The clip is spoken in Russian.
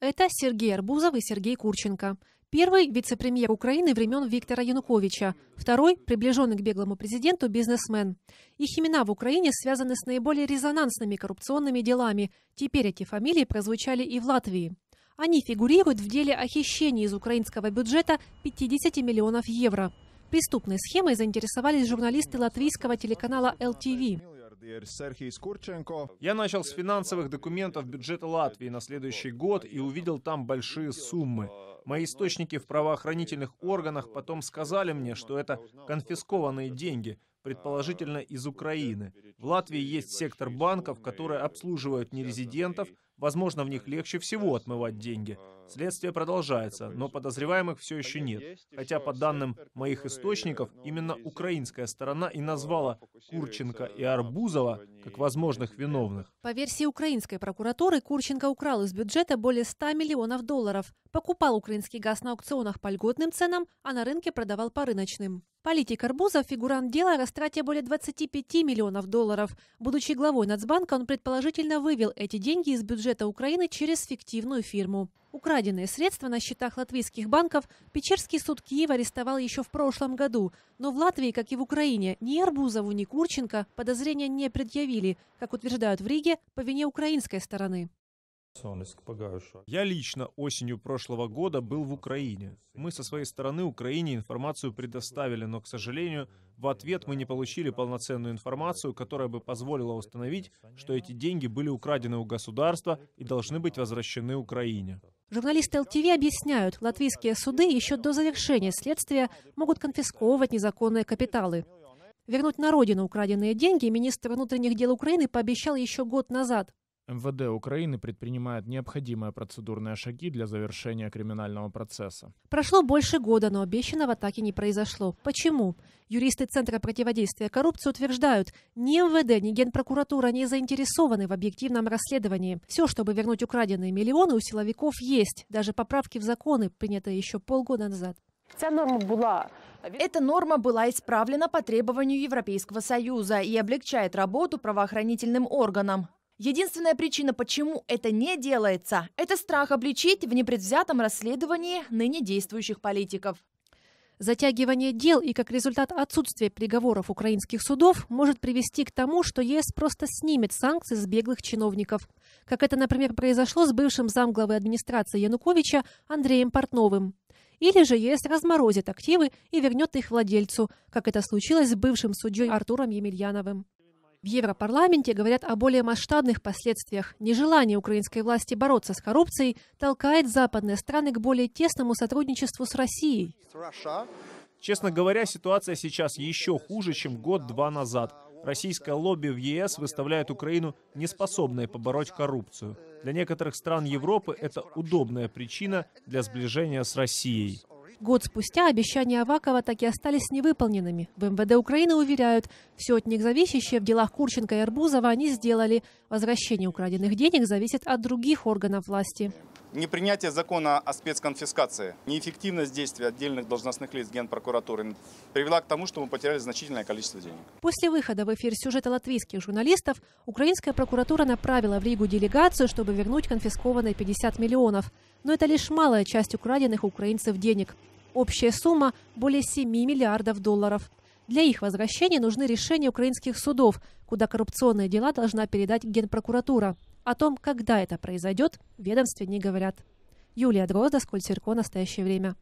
Это Сергей Арбузов и Сергей Курченко. Первый – вице-премьер Украины времен Виктора Януковича. Второй – приближенный к беглому президенту бизнесмен. Их имена в Украине связаны с наиболее резонансными коррупционными делами. Теперь эти фамилии прозвучали и в Латвии. Они фигурируют в деле о хищении из украинского бюджета 50 миллионов евро. Преступной схемой заинтересовались журналисты латвийского телеканала LTV. Я начал с финансовых документов бюджета Латвии на следующий год и увидел там большие суммы. Мои источники в правоохранительных органах потом сказали мне, что это конфискованные деньги, предположительно из Украины. В Латвии есть сектор банков, которые обслуживают нерезидентов – Возможно, в них легче всего отмывать деньги. Следствие продолжается, но подозреваемых все еще нет. Хотя, по данным моих источников, именно украинская сторона и назвала Курченко и Арбузова как возможных виновных. По версии украинской прокуратуры, Курченко украл из бюджета более 100 миллионов долларов, покупал украинский газ на аукционах по льготным ценам, а на рынке продавал по рыночным. Политик Арбузов – фигурант дела, о растрате более 25 миллионов долларов. Будучи главой Нацбанка, он предположительно вывел эти деньги из бюджета Украины через фиктивную фирму. Украденные средства на счетах латвийских банков Печерский суд Киева арестовал еще в прошлом году. Но в Латвии, как и в Украине, ни Арбузову, ни Курченко подозрения не предъявили, как утверждают в Риге, по вине украинской стороны. Я лично осенью прошлого года был в Украине. Мы со своей стороны Украине информацию предоставили, но, к сожалению, в ответ мы не получили полноценную информацию, которая бы позволила установить, что эти деньги были украдены у государства и должны быть возвращены Украине. Журналисты ЛТВ объясняют, латвийские суды еще до завершения следствия могут конфисковывать незаконные капиталы. Вернуть на родину украденные деньги министр внутренних дел Украины пообещал еще год назад. МВД Украины предпринимает необходимые процедурные шаги для завершения криминального процесса. Прошло больше года, но обещанного так и не произошло. Почему? Юристы Центра противодействия коррупции утверждают, ни МВД, ни Генпрокуратура не заинтересованы в объективном расследовании. Все, чтобы вернуть украденные миллионы, у силовиков есть, даже поправки в законы, принятые еще полгода назад. Ця норма была эта норма была исправлена по требованию Европейского Союза и облегчает работу правоохранительным органам. Единственная причина, почему это не делается, это страх обличить в непредвзятом расследовании ныне действующих политиков. Затягивание дел и как результат отсутствие приговоров украинских судов может привести к тому, что ЕС просто снимет санкции с беглых чиновников. Как это, например, произошло с бывшим замглавой администрации Януковича Андреем Портновым. Или же ЕС разморозит активы и вернет их владельцу, как это случилось с бывшим судьей Артуром Емельяновым. В Европарламенте говорят о более масштабных последствиях. Нежелание украинской власти бороться с коррупцией толкает западные страны к более тесному сотрудничеству с Россией. Честно говоря, ситуация сейчас еще хуже, чем год-два назад. Российское лобби в ЕС выставляет Украину неспособной побороть коррупцию. Для некоторых стран Европы это удобная причина для сближения с Россией. Год спустя обещания Авакова так и остались невыполненными. В МВД Украины уверяют, все от них зависящее в делах Курченко и Арбузова они сделали. Возвращение украденных денег зависит от других органов власти. Непринятие закона о спецконфискации, неэффективность действий отдельных должностных лиц Генпрокуратуры привела к тому, что мы потеряли значительное количество денег. После выхода в эфир сюжета латвийских журналистов, украинская прокуратура направила в Ригу делегацию, чтобы вернуть конфискованные 50 миллионов. Но это лишь малая часть украденных украинцев денег. Общая сумма – более 7 миллиардов долларов. Для их возвращения нужны решения украинских судов, куда коррупционные дела должна передать Генпрокуратура. О том, когда это произойдет, ведомстве не говорят. Юлия Дрозда, Скультерко, настоящее время.